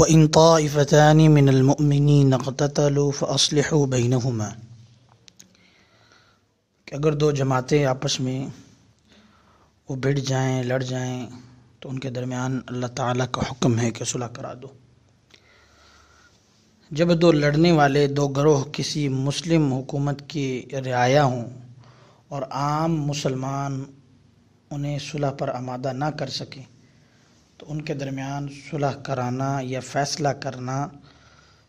وَإِن طَائِفَتَانِ مِنَ الْمُؤْمِنِينَ اقْتَتَلُوا فَأَصْلِحُوا بَيْنَهُمَا کہ اگر دو جماعتیں آپس میں وہ بھڑ جائیں لڑ جائیں تو ان کے درمیان اللہ تعالیٰ کا حکم ہے کہ صلح کرا دو جب دو لڑنے والے دو گروہ کسی مسلم حکومت کی رعایا ہوں اور عام مسلمان انہیں صلح پر آمادہ نہ کر سکیں تو ان کے درمیان صلح کرانا یا فیصلہ کرنا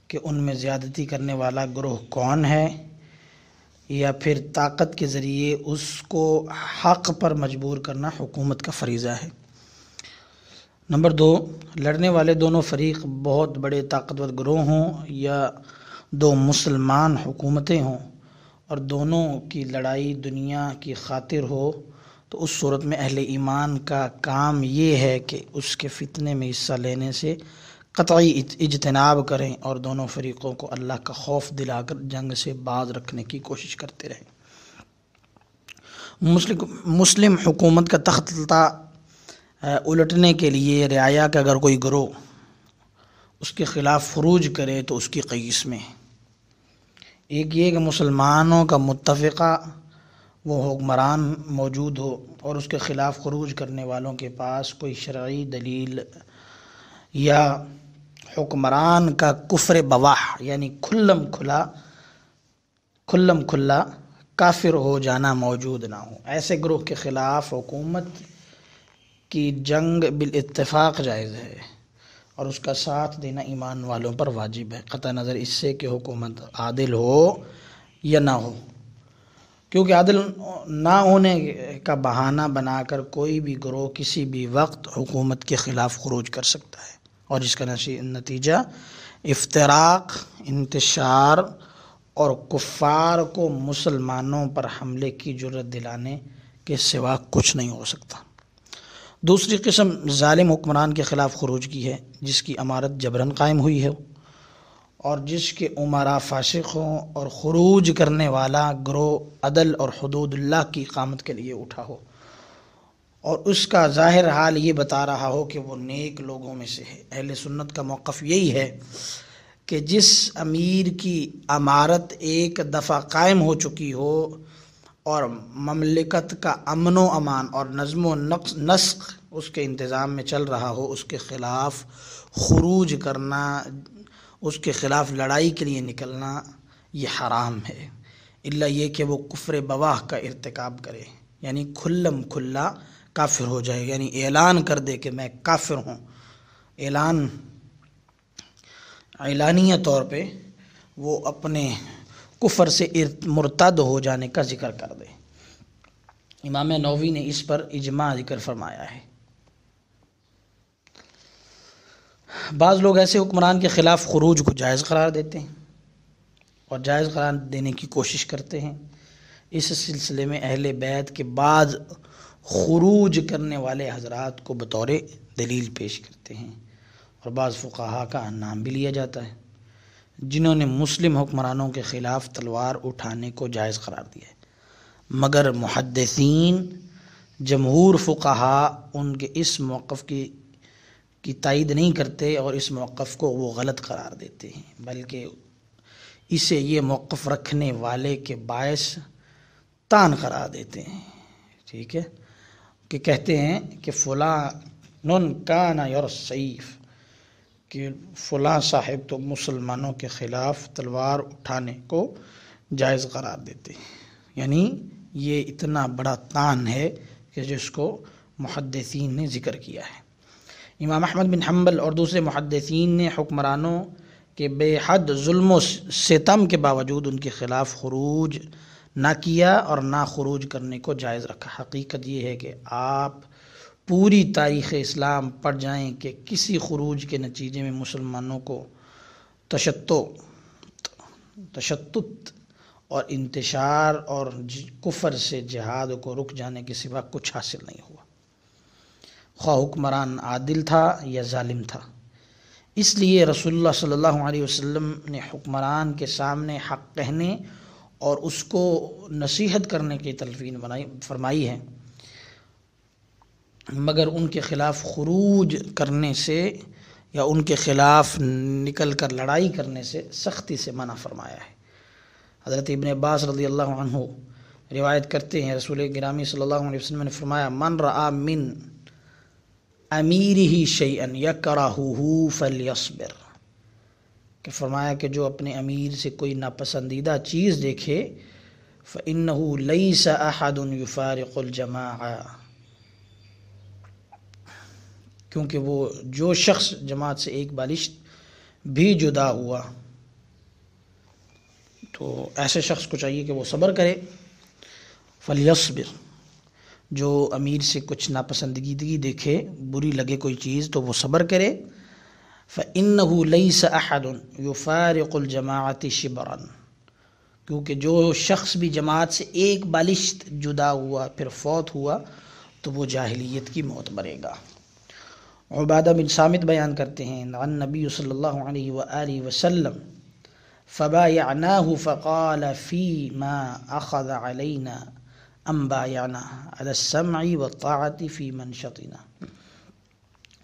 کہ ان میں زیادتی کرنے والا گروہ کون ہے یا پھر طاقت کے ذریعے اس کو حق پر مجبور کرنا حکومت کا فریضہ ہے نمبر دو لڑنے والے دونوں فریق بہت بڑے طاقتور گروہ ہوں یا دو مسلمان حکومتیں ہوں اور دونوں کی لڑائی دنیا کی خاطر ہو تو اس صورت میں اہل ایمان کا کام یہ ہے کہ اس کے فتنے میں حصہ لینے سے قطعی اجتناب کریں اور دونوں فریقوں کو اللہ کا خوف دلا کر جنگ سے باز رکھنے کی کوشش کرتے رہیں مسلم حکومت کا تختہ الٹنے کے لیے رعایہ کا اگر کوئی گروہ اس کے خلاف فروج کرے تو اس کی قیس میں ایک یہ کہ مسلمانوں کا متفقہ وہ حکمران موجود ہو اور اس کے خلاف خروج کرنے والوں کے پاس کوئی شرعی دلیل یا حکمران کا کفر بواہ یعنی کھلم کھلا کھلم کھلا کافر ہو جانا موجود نہ ہو ایسے گروہ کے خلاف حکومت کی جنگ بالاتفاق جائز ہے اور اس کا ساتھ دینا ایمان والوں پر واجب ہے قطع نظر اس سے کہ حکومت عادل ہو یا نہ ہو کیونکہ عدل نہ ہونے کا بہانہ بنا کر کوئی بھی گروہ کسی بھی وقت حکومت کے خلاف خروج کر سکتا ہے اور اس کا نتیجہ افتراق انتشار اور کفار کو مسلمانوں پر حملے کی جرت دلانے کے سوا کچھ نہیں ہو سکتا دوسری قسم ظالم حکمران کے خلاف خروج کی ہے جس کی امارت جبرن قائم ہوئی ہے اور جس کے عمرہ فاشق ہوں اور خروج کرنے والا گروہ عدل اور حدود اللہ کی قامت کے لیے اٹھا ہو اور اس کا ظاہر حال یہ بتا رہا ہو کہ وہ نیک لوگوں میں سے ہے اہل سنت کا موقف یہی ہے کہ جس امیر کی عمارت ایک دفعہ قائم ہو چکی ہو اور مملکت کا امن و امان اور نظم و نقص نسق اس کے انتظام میں چل رہا ہو اس کے خلاف خروج کرنا اس کے خلاف لڑائی کے لیے نکلنا یہ حرام ہے اللہ یہ کہ وہ کفر بواہ کا ارتکاب کرے یعنی کھلم کھلا کافر ہو جائے یعنی اعلان کر دے کہ میں کافر ہوں اعلان اعلانیہ طور پہ وہ اپنے کفر سے مرتد ہو جانے کا ذکر کر دے امام نووی نے اس پر اجماع ذکر فرمایا ہے بعض لوگ ایسے حکمران کے خلاف خروج کو جائز قرار دیتے ہیں اور جائز قرار دینے کی کوشش کرتے ہیں اس سلسلے میں اہل بیت کے بعض خروج کرنے والے حضرات کو بطور دلیل پیش کرتے ہیں اور بعض فقہا کا نام بھی لیا جاتا ہے جنہوں نے مسلم حکمرانوں کے خلاف تلوار اٹھانے کو جائز قرار دیا ہے مگر محدثین جمہور فقہا ان کے اس موقف کی کی تائید نہیں کرتے اور اس موقف کو وہ غلط قرار دیتے ہیں بلکہ اسے یہ موقف رکھنے والے کے باعث تان قرار دیتے ہیں ٹھیک ہے کہ کہتے ہیں کہ فلاں نن کانا یور سیف کہ فلاں صاحب تو مسلمانوں کے خلاف تلوار اٹھانے کو جائز قرار دیتے ہیں یعنی یہ اتنا بڑا تان ہے کہ جس کو محدثین نے ذکر کیا ہے امام احمد بن حنبل اور دوسرے محدثین نے حکمرانوں کے بے حد ظلم و ستم کے باوجود ان کے خلاف خروج نہ کیا اور نہ خروج کرنے کو جائز رکھا حقیقت یہ ہے کہ آپ پوری تاریخ اسلام پڑ جائیں کہ کسی خروج کے نتیجے میں مسلمانوں کو تشتو تشتت اور انتشار اور کفر سے جہاد کو رک جانے کے سوا کچھ حاصل نہیں ہو خواہ حکمران عادل تھا یا ظالم تھا اس لیے رسول اللہ صلی اللہ علیہ وسلم نے حکمران کے سامنے حق کہنے اور اس کو نصیحت کرنے کی تلفین بنائی فرمائی ہے مگر ان کے خلاف خروج کرنے سے یا ان کے خلاف نکل کر لڑائی کرنے سے سختی سے منع فرمایا ہے حضرت ابن عباس رضی اللہ عنہ روایت کرتے ہیں رسول گرامی صلی اللہ علیہ وسلم نے فرمایا من رآ من امیر ہی شعین یا کراہو کہ فرمایا کہ جو اپنے امیر سے کوئی ناپسندیدہ چیز دیکھے فَإِنَّهُ لَيْسَ أَحَدٌ يُفَارِقُ الْجَمَاعَةِ کیونکہ وہ جو شخص جماعت سے ایک بالش بھی جدا ہوا تو ایسے شخص کو چاہیے کہ وہ صبر کرے فَلْيَصْبِرُ جو امیر سے کچھ ناپسندگی دیکھے بری لگے کوئی چیز تو وہ صبر کرے فَإِنَّهُ لَيْسَ أَحَدٌ يُفَارِقُ الْجَمَاعَةِ شِبْرًا کیونکہ جو شخص بھی جماعت سے ایک بالشت جدا ہوا پھر فوت ہوا تو وہ جاہلیت کی موت مرے گا عبادہ بن سامت بیان کرتے ہیں عن نبی صلی اللہ علیہ وآلہ وسلم فبا فَقَالَ فقال مَا أَخَذَ عَلَيْنَا امبایانہ و عقاطی فی منشطنا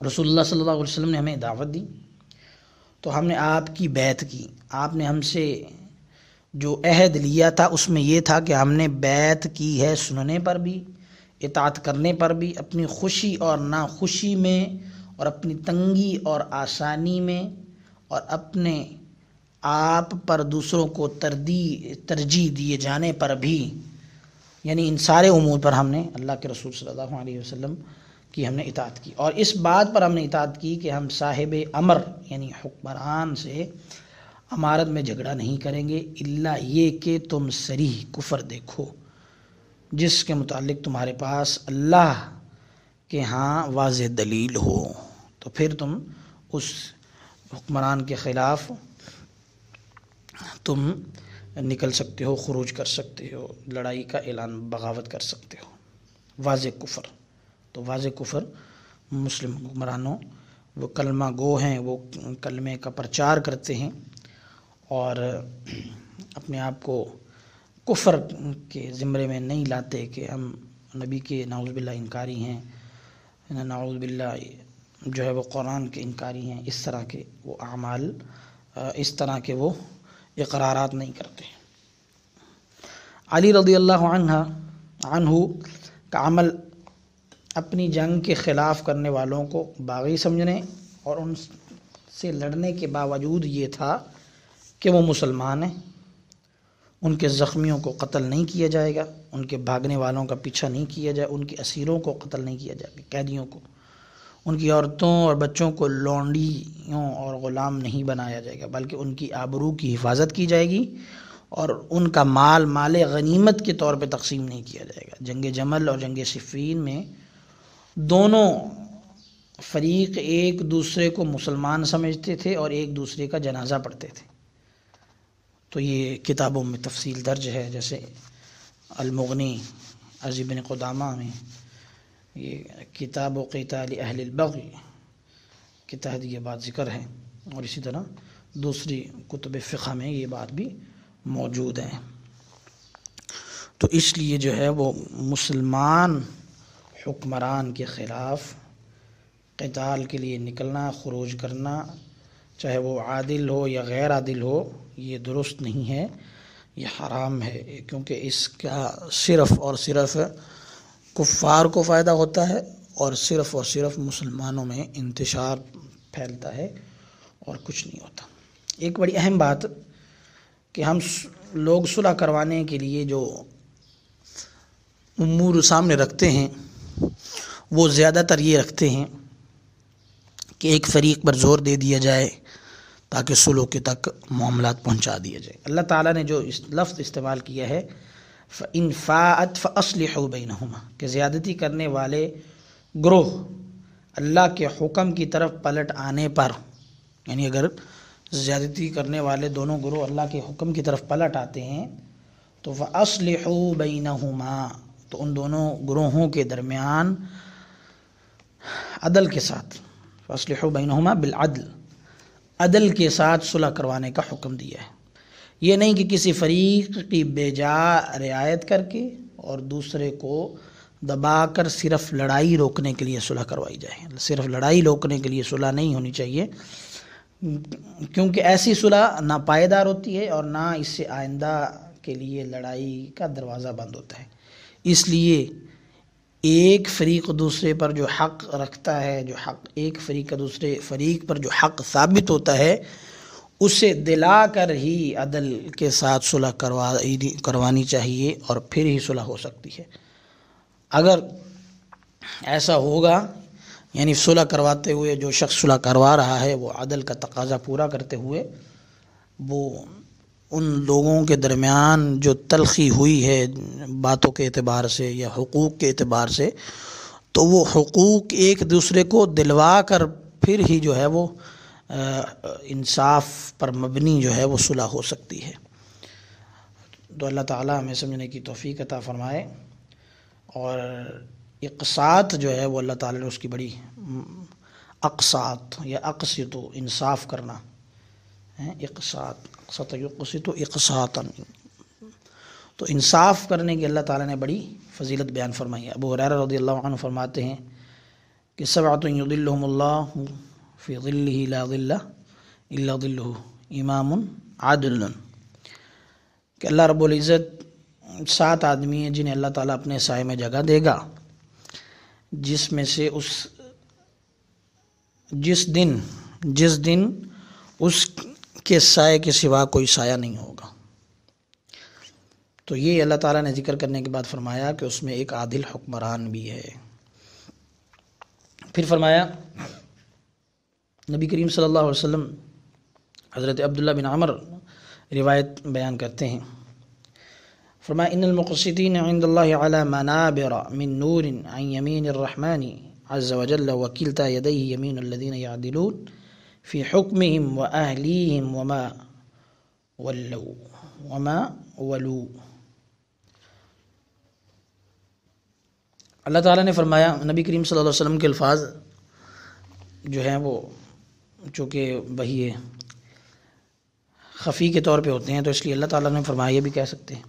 رسول اللہ صلی اللہ علیہ وسلم نے ہمیں دعوت دی تو ہم نے آپ کی بیت کی آپ نے ہم سے جو عہد لیا تھا اس میں یہ تھا کہ ہم نے بیت کی ہے سننے پر بھی اطاعت کرنے پر بھی اپنی خوشی اور ناخوشی میں اور اپنی تنگی اور آسانی میں اور اپنے آپ پر دوسروں کو تردی ترجیح دیے جانے پر بھی یعنی ان سارے امور پر ہم نے اللہ کے رسول صلی اللہ علیہ وسلم کی ہم نے اطاعت کی اور اس بات پر ہم نے اطاعت کی کہ ہم صاحب امر یعنی حکمران سے امارت میں جھگڑا نہیں کریں گے اللہ یہ کہ تم سریح کفر دیکھو جس کے متعلق تمہارے پاس اللہ کے ہاں واضح دلیل ہو تو پھر تم اس حکمران کے خلاف تم نکل سکتے ہو خروج کر سکتے ہو لڑائی کا اعلان بغاوت کر سکتے ہو واضح کفر تو واضح کفر مسلم حکمرانوں وہ کلمہ گو ہیں وہ کلمے کا پرچار کرتے ہیں اور اپنے آپ کو کفر کے زمرے میں نہیں لاتے کہ ہم نبی کے نعوذ باللہ انکاری ہیں نعوذ باللہ جو ہے وہ قرآن کے انکاری ہیں اس طرح کے وہ اعمال اس طرح کے وہ اقرارات نہیں کرتے علی رضی اللہ عنہ عنہ کا عمل اپنی جنگ کے خلاف کرنے والوں کو باغی سمجھنے اور ان سے لڑنے کے باوجود یہ تھا کہ وہ مسلمان ہیں ان کے زخمیوں کو قتل نہیں کیا جائے گا ان کے بھاگنے والوں کا پیچھا نہیں کیا جائے ان کے اسیروں کو قتل نہیں کیا جائے گا قیدیوں کو ان کی عورتوں اور بچوں کو لونڈیوں اور غلام نہیں بنایا جائے گا بلکہ ان کی آبرو کی حفاظت کی جائے گی اور ان کا مال مال غنیمت کے طور پہ تقسیم نہیں کیا جائے گا جنگ جمل اور جنگ صفین میں دونوں فریق ایک دوسرے کو مسلمان سمجھتے تھے اور ایک دوسرے کا جنازہ پڑھتے تھے تو یہ کتابوں میں تفصیل درج ہے جیسے المغنی بن قدامہ میں یہ کتاب و قتال اہل البغی کے تحت یہ بات ذکر ہے اور اسی طرح دوسری کتب فقہ میں یہ بات بھی موجود ہے تو اس لیے جو ہے وہ مسلمان حکمران کے خلاف قتال کے لیے نکلنا خروج کرنا چاہے وہ عادل ہو یا غیر عادل ہو یہ درست نہیں ہے یہ حرام ہے کیونکہ اس کا صرف اور صرف کفار کو فائدہ ہوتا ہے اور صرف اور صرف مسلمانوں میں انتشار پھیلتا ہے اور کچھ نہیں ہوتا ایک بڑی اہم بات کہ ہم لوگ صلح کروانے کے لیے جو امور سامنے رکھتے ہیں وہ زیادہ تر یہ رکھتے ہیں کہ ایک فریق پر زور دے دیا جائے تاکہ سلو کے تک معاملات پہنچا دیا جائے اللہ تعالیٰ نے جو اس لفظ استعمال کیا ہے ففاطف فاصلح بینہما کہ زیادتی کرنے والے گروہ اللہ کے حکم کی طرف پلٹ آنے پر یعنی اگر زیادتی کرنے والے دونوں گروہ اللہ کے حکم کی طرف پلٹ آتے ہیں تو وہ بینہما تو ان دونوں گروہوں کے درمیان عدل کے ساتھ فاصلح بینہما بالعدل عدل کے ساتھ صلح کروانے کا حکم دیا ہے یہ نہیں کہ کسی فریق کی بے جا رعایت کر کے اور دوسرے کو دبا کر صرف لڑائی روکنے کے لیے صلح کروائی جائے صرف لڑائی روکنے کے لیے صلح نہیں ہونی چاہیے کیونکہ ایسی صلح نہ پائیدار ہوتی ہے اور نہ اس سے آئندہ کے لیے لڑائی کا دروازہ بند ہوتا ہے اس لیے ایک فریق دوسرے پر جو حق رکھتا ہے جو حق ایک فریق دوسرے فریق پر جو حق ثابت ہوتا ہے اسے دلا کر ہی عدل کے ساتھ صلح کروا یعنی کروانی چاہیے اور پھر ہی صلح ہو سکتی ہے اگر ایسا ہوگا یعنی صلح کرواتے ہوئے جو شخص صلح کروا رہا ہے وہ عدل کا تقاضا پورا کرتے ہوئے وہ ان لوگوں کے درمیان جو تلخی ہوئی ہے باتوں کے اعتبار سے یا حقوق کے اعتبار سے تو وہ حقوق ایک دوسرے کو دلوا کر پھر ہی جو ہے وہ انصاف پر مبنی جو ہے وہ صلح ہو سکتی ہے تو اللہ تعالیٰ ہمیں سمجھنے کی توفیق عطا فرمائے اور اقساط جو ہے وہ اللہ تعالیٰ نے اس کی بڑی اقساط یا اقسط انصاف کرنا اقساط اقسات و اقسات تو انصاف کرنے کی اللہ تعالیٰ نے بڑی فضیلت بیان فرمائی ہے ابو حریر رضی اللہ عنہ فرماتے ہیں کہ سبعت یضلہم اللہ فی لا الا امامن امام عادل کہ اللہ رب العزت سات آدمی ہیں جنہیں اللہ تعالیٰ اپنے سائے میں جگہ دے گا جس میں سے اس جس دن جس دن اس کے سائے کے سوا کوئی سایہ نہیں ہوگا تو یہ اللہ تعالیٰ نے ذکر کرنے کے بعد فرمایا کہ اس میں ایک عادل حکمران بھی ہے پھر فرمایا نبی کریم صلی اللہ علیہ وسلم حضرت عبداللہ بن عمر روایت بیان کرتے ہیں فرما ان المقصدین عند اللہ علی منابر من نور عن یمین الرحمن عز وجل وکلتا یدیه یمین الذین یعدلون فی حکمهم و اہلیهم وما ولو وما ولو اللہ تعالیٰ نے فرمایا نبی کریم صلی اللہ علیہ وسلم کے الفاظ جو ہیں وہ چونکہ ہے خفی کے طور پہ ہوتے ہیں تو اس لیے اللہ تعالیٰ نے فرمایا یہ بھی کہہ سکتے ہیں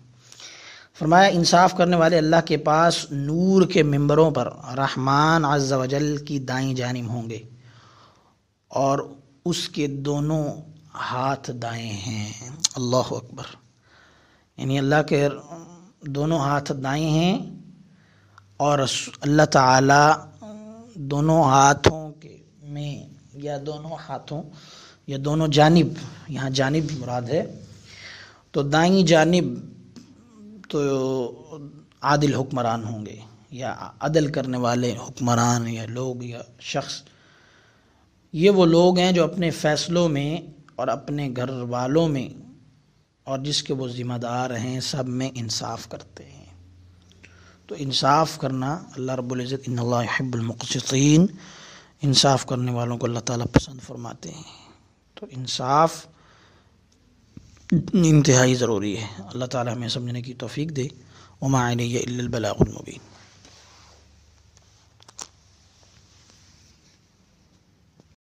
فرمایا انصاف کرنے والے اللہ کے پاس نور کے ممبروں پر رحمان عز و جل کی دائیں جانب ہوں گے اور اس کے دونوں ہاتھ دائیں ہیں اللہ اکبر یعنی اللہ کے دونوں ہاتھ دائیں ہیں اور اللہ تعالیٰ دونوں ہاتھوں یا دونوں ہاتھوں یا دونوں جانب یہاں جانب مراد ہے تو دائیں جانب تو عادل حکمران ہوں گے یا عدل کرنے والے حکمران یا لوگ یا شخص یہ وہ لوگ ہیں جو اپنے فیصلوں میں اور اپنے گھر والوں میں اور جس کے وہ ذمہ دار ہیں سب میں انصاف کرتے ہیں تو انصاف کرنا اللہ رب العزت ان اللہ حب المقصین انصاف کرنے والوں کو اللہ تعالیٰ پسند فرماتے ہیں تو انصاف انتہائی ضروری ہے اللہ تعالیٰ ہمیں سمجھنے کی توفیق دے وہ الا البلاغ المبین